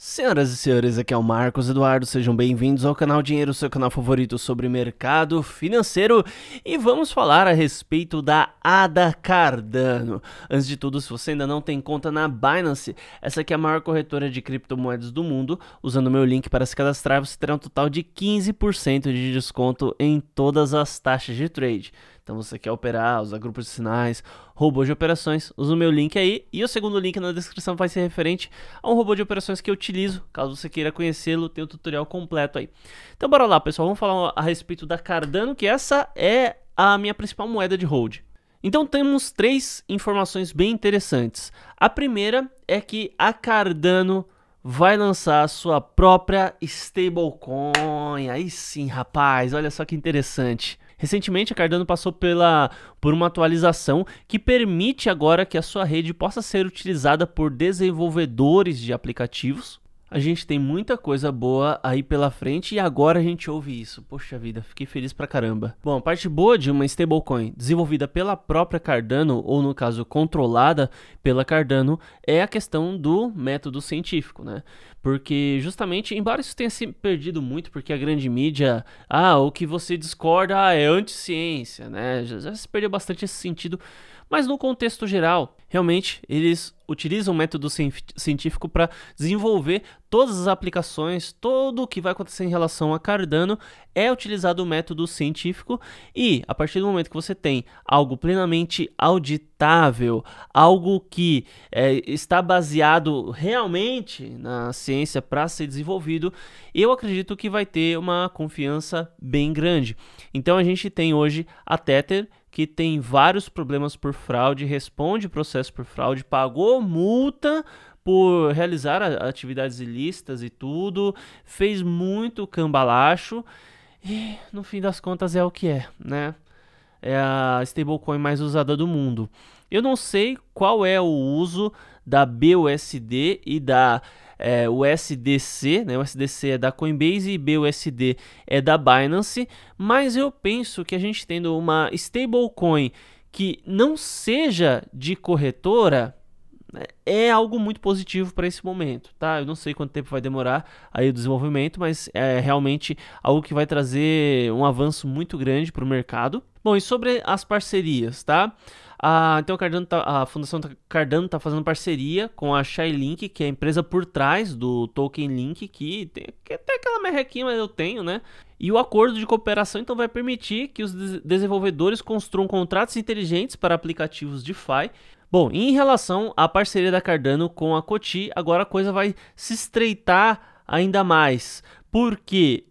Senhoras e senhores, aqui é o Marcos Eduardo, sejam bem-vindos ao canal Dinheiro, seu canal favorito sobre mercado financeiro, e vamos falar a respeito da Ada Cardano. Antes de tudo, se você ainda não tem conta na Binance, essa aqui é a maior corretora de criptomoedas do mundo. Usando meu link para se cadastrar, você terá um total de 15% de desconto em todas as taxas de trade. Então você quer operar, usar grupos de sinais, robô de operações, usa o meu link aí e o segundo link na descrição vai ser referente a um robô de operações que eu utilizo. Caso você queira conhecê-lo, tem o um tutorial completo aí. Então bora lá, pessoal, vamos falar a respeito da Cardano, que essa é a minha principal moeda de hold. Então temos três informações bem interessantes. A primeira é que a Cardano vai lançar a sua própria stablecoin. Aí sim, rapaz, olha só que interessante. Recentemente, a Cardano passou pela, por uma atualização que permite agora que a sua rede possa ser utilizada por desenvolvedores de aplicativos a gente tem muita coisa boa aí pela frente e agora a gente ouve isso. Poxa vida, fiquei feliz pra caramba. Bom, a parte boa de uma stablecoin desenvolvida pela própria Cardano, ou no caso controlada pela Cardano, é a questão do método científico, né? Porque justamente, embora isso tenha se perdido muito, porque a grande mídia, ah, o que você discorda ah, é anti ciência né? já se perdeu bastante esse sentido mas no contexto geral, realmente eles utilizam o método científico para desenvolver todas as aplicações, tudo o que vai acontecer em relação a Cardano é utilizado o método científico e a partir do momento que você tem algo plenamente auditável, algo que é, está baseado realmente na ciência para ser desenvolvido, eu acredito que vai ter uma confiança bem grande. Então a gente tem hoje a Tether que tem vários problemas por fraude, responde processo por fraude, pagou multa por realizar atividades ilícitas e tudo, fez muito cambalacho e no fim das contas é o que é, né? É a stablecoin mais usada do mundo. Eu não sei qual é o uso da BUSD e da é, USDC, né? O USDC é da Coinbase e BUSD é da Binance, mas eu penso que a gente tendo uma stablecoin que não seja de corretora, é, é algo muito positivo para esse momento, tá? Eu não sei quanto tempo vai demorar aí o desenvolvimento, mas é realmente algo que vai trazer um avanço muito grande para o mercado. Bom, e sobre as parcerias, tá? Ah, então a, tá, a Fundação Cardano está fazendo parceria com a Shylink, que é a empresa por trás do Token Link, que tem até aquela merrequinha, mas eu tenho, né? E o acordo de cooperação então vai permitir que os desenvolvedores construam contratos inteligentes para aplicativos DeFi, Bom, em relação à parceria da Cardano com a Coti, agora a coisa vai se estreitar ainda mais, porque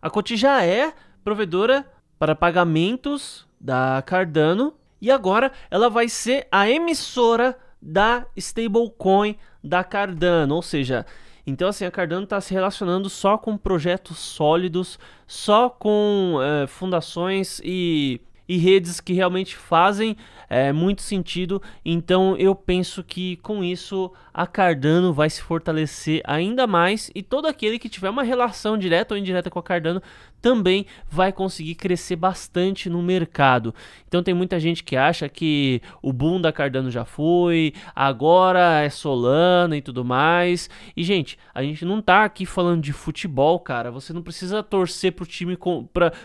a Coti já é provedora para pagamentos da Cardano e agora ela vai ser a emissora da stablecoin da Cardano, ou seja, então, assim, a Cardano está se relacionando só com projetos sólidos, só com é, fundações e e redes que realmente fazem é, muito sentido. Então eu penso que com isso a Cardano vai se fortalecer ainda mais e todo aquele que tiver uma relação direta ou indireta com a Cardano também vai conseguir crescer bastante no mercado. Então tem muita gente que acha que o boom da Cardano já foi, agora é Solana e tudo mais. E gente, a gente não tá aqui falando de futebol, cara. Você não precisa torcer pro time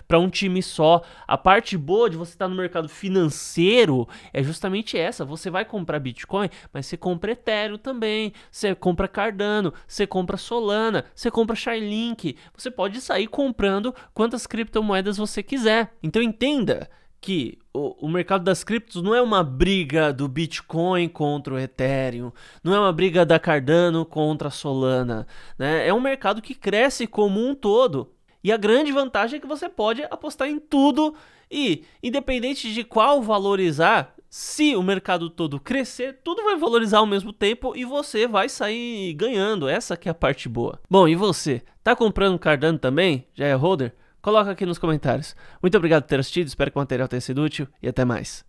para um time só. A parte boa de você estar tá no mercado financeiro é justamente essa. Você vai comprar Bitcoin, mas você compra Ethereum também também, você compra Cardano, você compra Solana, você compra Chainlink, você pode sair comprando quantas criptomoedas você quiser. Então entenda que o, o, mercado das criptos não é uma briga do Bitcoin contra o Ethereum, não é uma briga da Cardano contra a Solana, né? É um mercado que cresce como um todo. E a grande vantagem é que você pode apostar em tudo e, independente de qual valorizar, se o mercado todo crescer, tudo vai valorizar ao mesmo tempo e você vai sair ganhando. Essa que é a parte boa. Bom, e você? Tá comprando Cardano também? Já é holder? Coloca aqui nos comentários. Muito obrigado por ter assistido, espero que o material tenha sido útil e até mais.